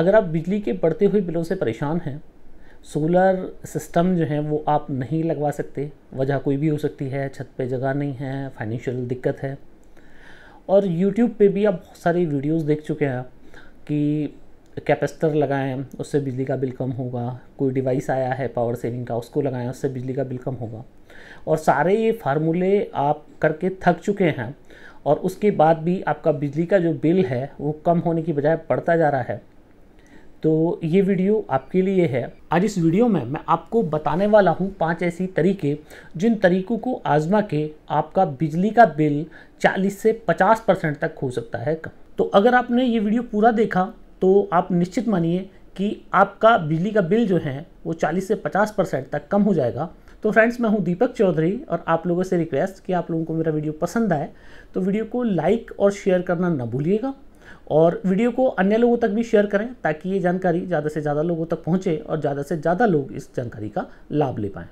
अगर आप बिजली के बढ़ते हुए बिलों से परेशान हैं सोलर सिस्टम जो है वो आप नहीं लगवा सकते वजह कोई भी हो सकती है छत पे जगह नहीं है फाइनेंशियल दिक्कत है और यूट्यूब पे भी आप बहुत सारी वीडियोस देख चुके हैं कि कैपेसिटर लगाएं उससे बिजली का बिल कम होगा कोई डिवाइस आया है पावर सेविंग का उसको लगाएं उससे बिजली का बिल कम होगा और सारे ये फार्मूले आप करके थक चुके हैं और उसके बाद भी आपका बिजली का जो बिल है वो कम होने की बजाय बढ़ता जा रहा है तो ये वीडियो आपके लिए है आज इस वीडियो में मैं आपको बताने वाला हूँ पांच ऐसी तरीके जिन तरीकों को आजमा के आपका बिजली का बिल 40 से 50 परसेंट तक हो सकता है कम तो अगर आपने ये वीडियो पूरा देखा तो आप निश्चित मानिए कि आपका बिजली का बिल जो है वो 40 से 50 परसेंट तक कम हो जाएगा तो फ्रेंड्स मैं हूँ दीपक चौधरी और आप लोगों से रिक्वेस्ट कि आप लोगों को मेरा वीडियो पसंद आए तो वीडियो को लाइक और शेयर करना ना भूलिएगा और वीडियो को अन्य लोगों तक भी शेयर करें ताकि ये जानकारी ज़्यादा से ज़्यादा लोगों तक पहुँचे और ज़्यादा से ज़्यादा लोग इस जानकारी का लाभ ले पाएँ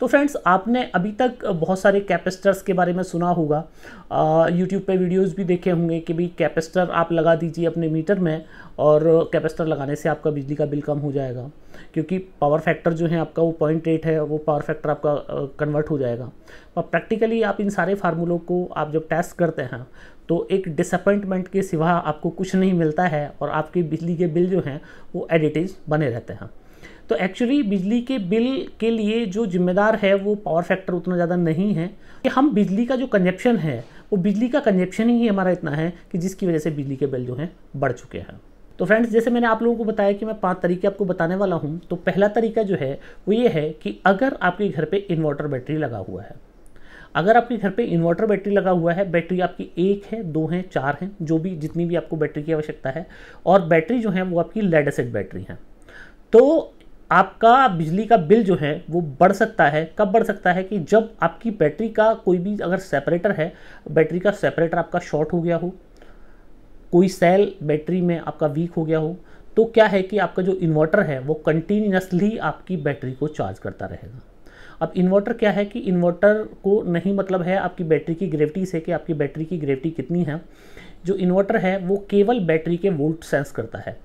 तो फ्रेंड्स आपने अभी तक बहुत सारे कैपेसिटर्स के बारे में सुना होगा यूट्यूब पे वीडियोस भी देखे होंगे कि भाई कैपेसिटर आप लगा दीजिए अपने मीटर में और कैपेसिटर लगाने से आपका बिजली का बिल कम हो जाएगा क्योंकि पावर फैक्टर जो है आपका वो पॉइंट एट है वो पावर फैक्टर आपका कन्वर्ट हो जाएगा और प्रैक्टिकली आप इन सारे फार्मूलों को आप जब टेस्ट करते हैं तो एक डिसअपॉइंटमेंट के सिवा आपको कुछ नहीं मिलता है और आपके बिजली के बिल जो हैं वो एडिटिव बने रहते हैं तो एक्चुअली बिजली के बिल के लिए जो जिम्मेदार है वो पावर फैक्टर उतना ज़्यादा नहीं है कि हम बिजली का जो कंजप्शन है वो बिजली का कंजप्शन ही हमारा इतना है कि जिसकी वजह से बिजली के बिल जो हैं बढ़ चुके हैं तो फ्रेंड्स जैसे मैंने आप लोगों को बताया कि मैं पांच तरीके आपको बताने वाला हूं तो पहला तरीका जो है वो ये है कि अगर आपके घर पे इन्वर्टर बैटरी लगा हुआ है अगर आपके घर पे इन्वर्टर बैटरी लगा हुआ है बैटरी आपकी एक है दो हैं चार हैं जो भी जितनी भी आपको बैटरी की आवश्यकता है और बैटरी जो है वो आपकी लेड एसिड बैटरी है तो आपका बिजली का बिल जो है वो बढ़ सकता है कब बढ़ सकता है कि जब आपकी बैटरी का कोई भी अगर सेपरेटर है बैटरी का सेपरेटर आपका शॉर्ट हो गया हो कोई सेल बैटरी में आपका वीक हो गया हो तो क्या है कि आपका जो इन्वर्टर है वो कंटिन्यूसली आपकी बैटरी को चार्ज करता रहेगा अब इन्वर्टर क्या है कि इन्वर्टर को नहीं मतलब है आपकी बैटरी की ग्रेविटी से कि आपकी बैटरी की ग्रेविटी कितनी है जो इन्वर्टर है वो केवल बैटरी के वोल्ट सेंस करता है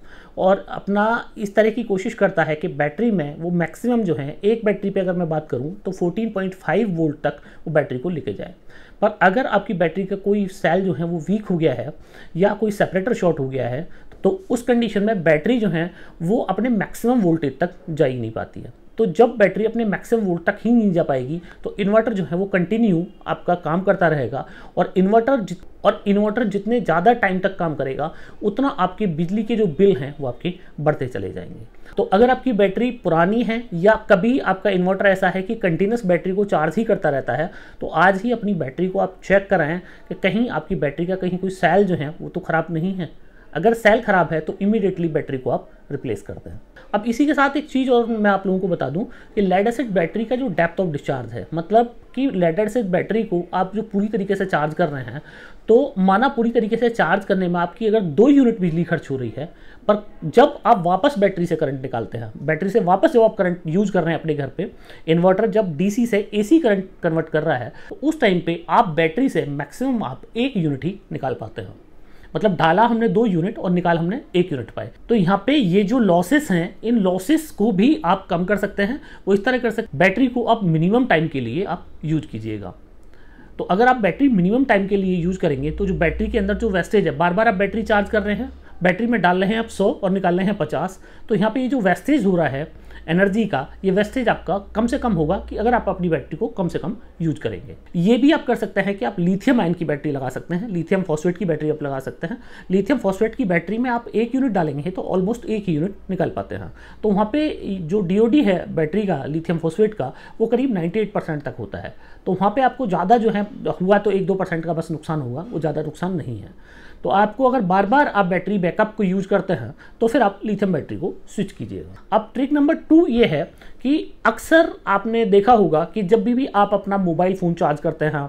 और अपना इस तरह की कोशिश करता है कि बैटरी में वो मैक्सिमम जो है एक बैटरी पे अगर मैं बात करूँ तो 14.5 वोल्ट तक वो बैटरी को लेके जाए पर अगर आपकी बैटरी का कोई सेल जो है वो वीक हो गया है या कोई सेपरेटर शॉर्ट हो गया है तो उस कंडीशन में बैटरी जो है वो अपने मैक्सिमम वोल्टेज तक जा ही नहीं पाती है तो जब बैटरी अपने मैक्सिमम वोल्ट तक ही नहीं जा पाएगी तो इन्वर्टर जो है वो कंटिन्यू आपका काम करता रहेगा और इन्वर्टर और इन्वर्टर जितने ज़्यादा टाइम तक काम करेगा उतना आपके बिजली के जो बिल हैं वो आपके बढ़ते चले जाएंगे तो अगर आपकी बैटरी पुरानी है या कभी आपका इन्वर्टर ऐसा है कि कंटिन्यूस बैटरी को चार्ज ही करता रहता है तो आज ही अपनी बैटरी को आप चेक कराएं कि कहीं आपकी बैटरी का कहीं कोई सेल जो है वो तो ख़राब नहीं है अगर सेल ख़राब है तो इमीडिएटली बैटरी को आप रिप्लेस करते हैं अब इसी के साथ एक चीज़ और मैं आप लोगों को बता दूं कि लेड एसिड बैटरी का जो डेप्थ ऑफ डिस्चार्ज है मतलब कि लेड एसिड बैटरी को आप जो पूरी तरीके से चार्ज कर रहे हैं तो माना पूरी तरीके से चार्ज करने में आपकी अगर दो यूनिट बिजली खर्च हो रही है पर जब आप वापस बैटरी से करंट निकालते हैं बैटरी से वापस जब आप करंट यूज कर रहे हैं अपने घर पे इन्वर्टर जब डीसी से एसी करंट कन्वर्ट कर रहा है तो उस टाइम पे आप बैटरी से मैक्सिमम आप एक यूनिट ही निकाल पाते हैं मतलब डाला हमने दो यूनिट और निकाल हमने एक यूनिट पाए तो यहाँ पे ये जो लॉसेस हैं इन लॉसेस को भी आप कम कर सकते हैं वो इस तरह कर सकते बैटरी को आप मिनिमम टाइम के लिए आप यूज कीजिएगा तो अगर आप बैटरी मिनिमम टाइम के लिए यूज करेंगे तो जो बैटरी के अंदर जो वेस्टेज है बार बार आप बैटरी चार्ज कर रहे हैं बैटरी में डाल रहे हैं आप सौ और निकाल रहे हैं पचास तो यहाँ पे ये जो वेस्टेज हो रहा है एनर्जी का ये वेस्टेज आपका कम से कम होगा कि अगर आप अपनी बैटरी को कम से कम यूज करेंगे ये भी आप कर सकते हैं कि आप लिथियम आयन की बैटरी लगा सकते हैं लिथियम फॉस्फेट की बैटरी आप लगा सकते हैं लिथियम फॉस्फेट की बैटरी में आप एक यूनिट डालेंगे तो ऑलमोस्ट एक ही यूनिट निकल पाते हैं तो वहाँ पर जो डी है बैटरी का लिथियम फॉस्फेट का वो करीब नाइन्टी तक होता है तो वहाँ पर आपको ज़्यादा जो है हुआ तो एक दो का बस नुकसान होगा वो ज़्यादा नुकसान नहीं है तो आपको अगर बार बार आप बैटरी बैकअप को यूज करते हैं तो फिर आप लिथियम बैटरी को स्विच कीजिएगा अब ट्रिक नंबर टू ये है कि अक्सर आपने देखा होगा कि जब भी भी आप अपना मोबाइल फ़ोन चार्ज करते हैं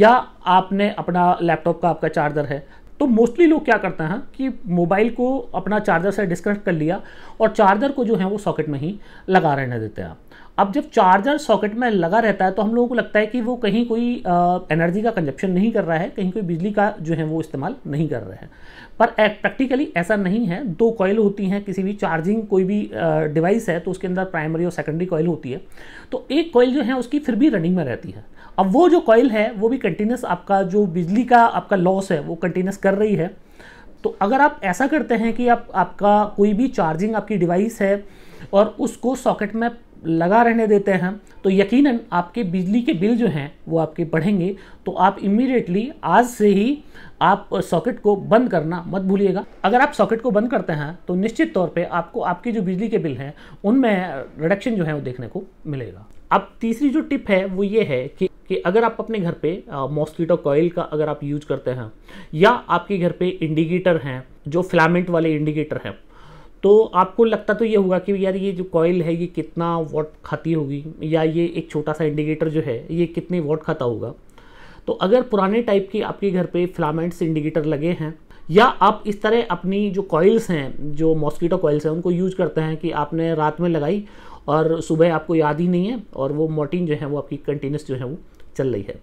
या आपने अपना लैपटॉप का आपका चार्जर है तो मोस्टली लोग क्या करते हैं कि मोबाइल को अपना चार्जर से डिस्कनेक्ट कर लिया और चार्जर को जो है वो सॉकेट में ही लगा रहने देते हैं अब जब चार्जर सॉकेट में लगा रहता है तो हम लोगों को लगता है कि वो कहीं कोई एनर्जी का कंजप्शन नहीं कर रहा है कहीं कोई बिजली का जो है वो इस्तेमाल नहीं कर रहे हैं पर प्रैक्टिकली ऐसा नहीं है दो कॉयल होती हैं किसी भी चार्जिंग कोई भी डिवाइस है तो उसके अंदर प्राइमरी और सेकेंडरी कॉयल होती है तो एक कॉयल जो है उसकी फिर भी रनिंग में रहती है अब वो जो कॉयल है वो भी कंटिन्यूस आपका जो बिजली का आपका लॉस है वो कंटिन्यूस कर रही है तो अगर आप ऐसा करते हैं कि आप आपका कोई भी चार्जिंग आपकी डिवाइस है और उसको सॉकेट में लगा रहने देते हैं तो यकीनन आपके बिजली के बिल जो हैं वो आपके बढ़ेंगे तो आप इमीडिएटली आज से ही आप सॉकेट को बंद करना मत भूलिएगा अगर आप सॉकेट को बंद करते हैं तो निश्चित तौर पे आपको आपके जो बिजली के बिल हैं उनमें रिडक्शन जो है वो देखने को मिलेगा अब तीसरी जो टिप है वो ये है कि कि अगर आप अपने घर पे मॉस्किटो कॉयल का अगर आप यूज करते हैं या आपके घर पे इंडिकेटर हैं जो फ्लामेंट वाले इंडिकेटर हैं तो आपको लगता तो ये होगा कि यार ये जो कॉयल है ये कितना वॉट खाती होगी या ये एक छोटा सा इंडिकेटर जो है ये कितने वॉट खाता होगा तो अगर पुराने टाइप के आपके घर पे फ्लामेंट्स इंडिकेटर लगे हैं या आप इस तरह अपनी जो कॉयल्स हैं जो मॉस्किटो कॉयल्स हैं उनको यूज करते हैं कि आपने रात में लगाई और सुबह आपको याद ही नहीं है और वो मोटिन जो है वो आपकी कंटिन्यूस जो है वो चल रही है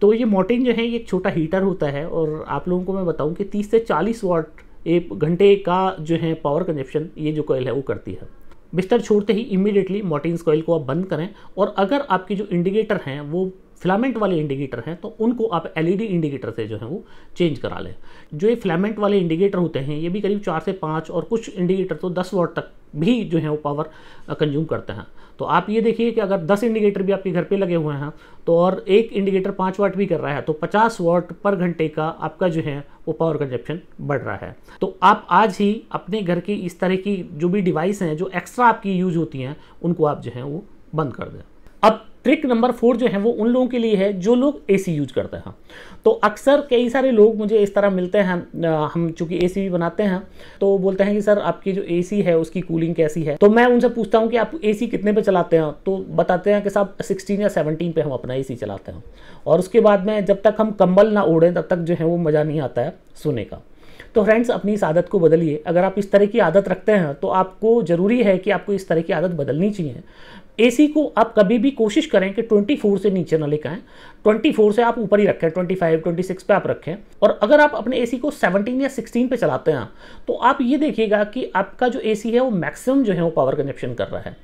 तो ये मोटिन जो है ये एक छोटा हीटर होता है और आप लोगों को मैं बताऊं कि 30 से 40 वाट एक घंटे का जो है पावर कंजप्शन ये जो कोयल है वो करती है बिस्तर छोड़ते ही इमीडिएटली मोटिंग्स कोयल को आप बंद करें और अगर आपके जो इंडिकेटर हैं वो फ्लामेंट वाले इंडिकेटर हैं तो उनको आप एलईडी इंडिकेटर e से जो है वो चेंज करा लें जो ये फ्लामेंट वाले इंडिकेटर होते हैं ये भी करीब चार से पाँच और कुछ इंडिकेटर तो दस वाट तक भी जो है वो पावर कंज्यूम करते हैं तो आप ये देखिए कि अगर 10 इंडिकेटर भी आपके घर पे लगे हुए हैं तो और एक इंडिकेटर 5 वाट भी कर रहा है तो 50 वाट पर घंटे का आपका जो है वो पावर कंजप्शन बढ़ रहा है तो आप आज ही अपने घर की इस तरह की जो भी डिवाइस हैं जो एक्स्ट्रा आपकी यूज होती हैं उनको आप जो है वो बंद कर दें अब ट्रिक नंबर फोर जो है वो उन लोगों के लिए है जो लोग एसी यूज करते हैं तो अक्सर कई सारे लोग मुझे इस तरह मिलते हैं हम चूंकि ए भी बनाते हैं तो बोलते हैं कि सर आपकी जो ए है उसकी कूलिंग कैसी है तो मैं उनसे पूछता हूँ कि आप ए कितने पे चलाते हैं तो बताते हैं कि साहब सिक्सटीन या सेवनटीन पे हम अपना ए चलाते हैं और उसके बाद में जब तक हम कंबल ना ओढ़ें तब तक जो है वो मज़ा नहीं आता है सोने का तो फ्रेंड्स अपनी इस आदत को बदलिए अगर आप इस तरह की आदत रखते हैं तो आपको ज़रूरी है कि आपको इस तरह की आदत बदलनी चाहिए एसी को आप कभी भी कोशिश करें कि 24 से नीचे ना लेकर आए 24 से आप ऊपर ही रखें 25, 26 पे आप रखें और अगर आप अपने एसी को 17 या 16 पे चलाते हैं तो आप ये देखिएगा कि आपका जो एसी है वो मैक्सिमम जो है वो पावर कंजप्शन कर रहा है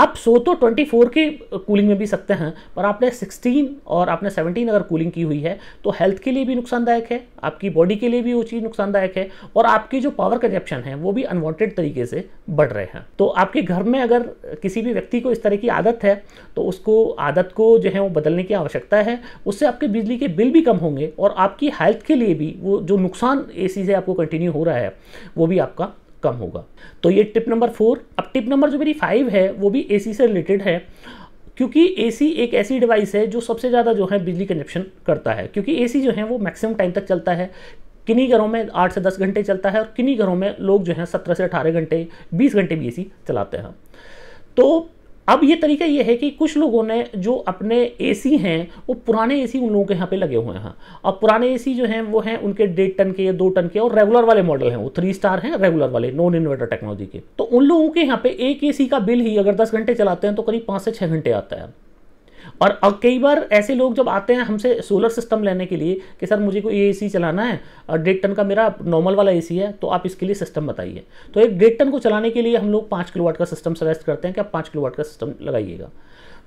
आप सो तो 24 के कूलिंग में भी सकते हैं पर आपने 16 और आपने 17 अगर कूलिंग की हुई है तो हेल्थ के लिए भी नुकसानदायक है आपकी बॉडी के लिए भी वो चीज़ नुकसानदायक है और आपकी जो पावर कंजप्शन है वो भी अनवॉन्टेड तरीके से बढ़ रहे हैं तो आपके घर में अगर किसी भी व्यक्ति को इस तरह की आदत है तो उसको आदत को जो है वो बदलने की आवश्यकता है उससे आपके बिजली के बिल भी कम होंगे और आपकी हेल्थ के लिए भी वो जो नुकसान ए से आपको कंटिन्यू हो रहा है वो भी आपका कम होगा तो ये टिप नंबर फोर अब टिप नंबर जो मेरी फाइव है वो भी ए से रिलेटेड है क्योंकि एसी एक ऐसी डिवाइस है जो सबसे ज़्यादा जो है बिजली कंजप्शन करता है क्योंकि एसी जो है वो मैक्सिमम टाइम तक चलता है किन्हीं घरों में आठ से दस घंटे चलता है और किन्हीं घरों में लोग जो है सत्रह से अठारह घंटे बीस घंटे भी ए चलाते हैं तो अब ये तरीका ये है कि कुछ लोगों ने जो अपने एसी हैं वो पुराने एसी उन लोगों के यहाँ पे लगे हुए हैं और पुराने एसी जो हैं वो हैं उनके डेढ़ टन के या दो टन के और रेगुलर वाले मॉडल हैं वो थ्री स्टार हैं रेगुलर वाले नॉन इन्वर्टर टेक्नोलॉजी के तो उन लोगों के यहाँ पे एक ए का बिल ही अगर दस घंटे चलाते हैं तो करीब पाँच से छः घंटे आता है और कई बार ऐसे लोग जब आते हैं हमसे सोलर सिस्टम लेने के लिए कि सर मुझे कोई ए सी चलाना है और डेढ़ टन का मेरा नॉर्मल वाला ए सी है तो आप इसके लिए सिस्टम बताइए तो एक डेढ़ टन को चलाने के लिए हम लोग पाँच किलोवाट का सिस्टम सजेस्ट करते हैं कि आप पाँच किलोवाट का सिस्टम लगाइएगा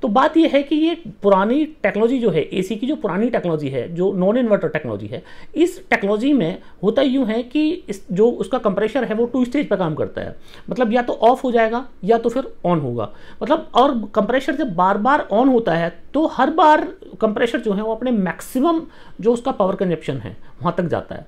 तो बात यह है कि ये पुरानी टेक्नोलॉजी जो है एसी की जो पुरानी टेक्नोलॉजी है जो नॉन इन्वर्टर टेक्नोलॉजी है इस टेक्नोलॉजी में होता यूँ है कि इस जो उसका कंप्रेशर है वो टू स्टेज पर काम करता है मतलब या तो ऑफ हो जाएगा या तो फिर ऑन होगा मतलब और कंप्रेशर जब बार बार ऑन होता है तो हर बार कंप्रेशर जो है वो अपने मैक्सिमम जो उसका पावर कंजप्शन है वहाँ तक जाता है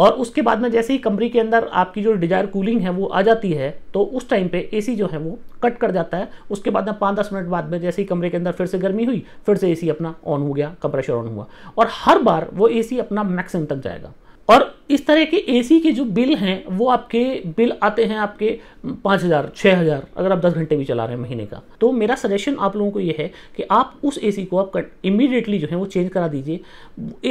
और उसके बाद में जैसे ही कमरे के अंदर आपकी जो डिजायर कूलिंग है वो आ जाती है तो उस टाइम पे एसी जो है वो कट कर जाता है उसके बाद में पाँच दस मिनट बाद में जैसे ही कमरे के अंदर फिर से गर्मी हुई फिर से एसी अपना ऑन हो गया कंप्रेशर ऑन हुआ और हर बार वो एसी अपना मैक्सिमम तक जाएगा और इस तरह के एसी के जो बिल हैं वो आपके बिल आते हैं आपके पाँच हज़ार छः हज़ार अगर आप दस घंटे भी चला रहे हैं महीने का तो मेरा सजेशन आप लोगों को ये है कि आप उस एसी को आप इमीडिएटली जो है वो चेंज करा दीजिए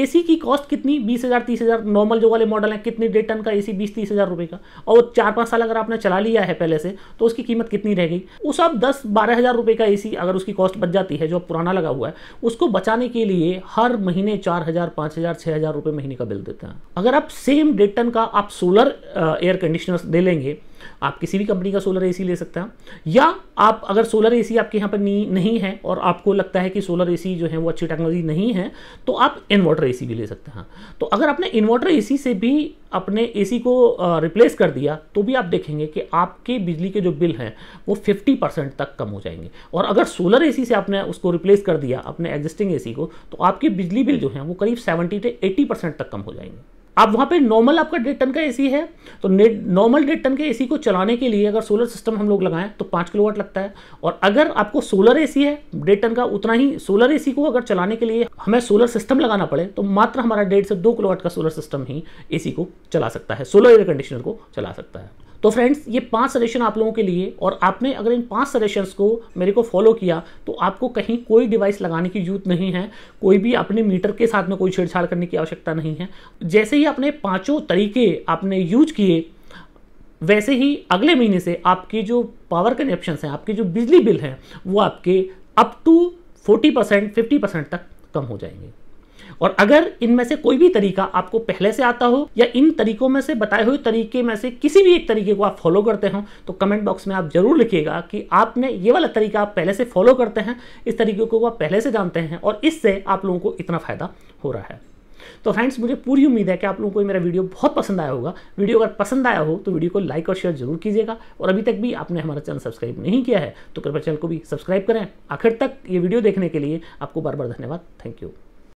एसी की कॉस्ट कितनी बीस हज़ार तीस हज़ार नॉर्मल जो वाले मॉडल हैं कितने डेढ़ टन का ए सी बीस तीस हज़ार रुपये का और चार पाँच साल अगर आपने चला लिया है पहले से तो उसकी कीमत कितनी रह गई उस आप दस बारह हज़ार रुपये का सी अगर उसकी कॉस्ट बच जाती है जो पुराना लगा हुआ है उसको बचाने के लिए हर महीने चार हज़ार पाँच हज़ार छः हज़ार रुपये महीने का बिल देते हैं अगर आप सेम डेटन का आप सोलर एयर कंडीशनर ले लेंगे आप किसी भी कंपनी का सोलर एसी ले सकते हैं या आप अगर सोलर एसी आपके यहाँ पर नहीं है और आपको लगता है कि सोलर एसी जो है वो अच्छी टेक्नोलॉजी नहीं है तो आप इन्वर्टर एसी भी ले सकते हैं तो अगर आपने इन्वर्टर एसी से भी अपने एसी को रिप्लेस कर दिया तो भी आप देखेंगे कि आपके बिजली के जो बिल हैं वो फिफ्टी परसेंट तक कम हो जाएंगे और अगर सोलर ए से आपने उसको रिप्लेस कर दिया अपने एग्जिस्टिंग ए को तो आपके बिजली बिल जो हैं वो करीब सेवेंटी से एट्टी परसेंट तक कम हो जाएंगे आप वहाँ पे नॉर्मल आपका डेढ़ टन का एसी है तो नॉर्मल डेढ़ टन के एसी को चलाने के लिए अगर सोलर सिस्टम हम लोग लगाएं तो पाँच किलोवाट लगता है और अगर आपको सोलर एसी है डेढ़ टन का उतना ही सोलर एसी को अगर चलाने के लिए हमें सोलर सिस्टम लगाना पड़े तो मात्र हमारा डेढ़ से दो किलोवाट का सोलर सिस्टम ही ए को चला सकता है सोलर एयर कंडीशनर को चला सकता है तो फ्रेंड्स ये पांच सजेशन आप लोगों के लिए और आपने अगर इन पांच सजेशंस को मेरे को फॉलो किया तो आपको कहीं कोई डिवाइस लगाने की जरूरत नहीं है कोई भी अपने मीटर के साथ में कोई छेड़छाड़ करने की आवश्यकता नहीं है जैसे ही आपने पाँचों तरीके आपने यूज किए वैसे ही अगले महीने से आपके जो पावर कनेक्शन हैं आपके जो बिजली बिल हैं वो आपके up to forty percent fifty percent तक कम हो जाएंगे और अगर इनमें से कोई भी तरीका आपको पहले से आता हो या इन तरीकों में से बताए हुए तरीके में से किसी भी एक तरीके को आप फॉलो करते हो तो कमेंट बॉक्स में आप जरूर लिखिएगा कि आपने ये वाला तरीका आप पहले से फॉलो करते हैं इस तरीके को आप पहले से जानते हैं और इससे आप लोगों को इतना फायदा हो रहा है तो फ्रेंड्स मुझे पूरी उम्मीद है कि आप लोगों को मेरा वीडियो बहुत पसंद आया होगा वीडियो अगर पसंद आया हो तो वीडियो को लाइक और शेयर जरूर कीजिएगा और अभी तक भी आपने हमारा चैनल सब्सक्राइब नहीं किया है तो कृपया चैनल को भी सब्सक्राइब करें आखिर तक ये वीडियो देखने के लिए आपको बार बार धन्यवाद थैंक यू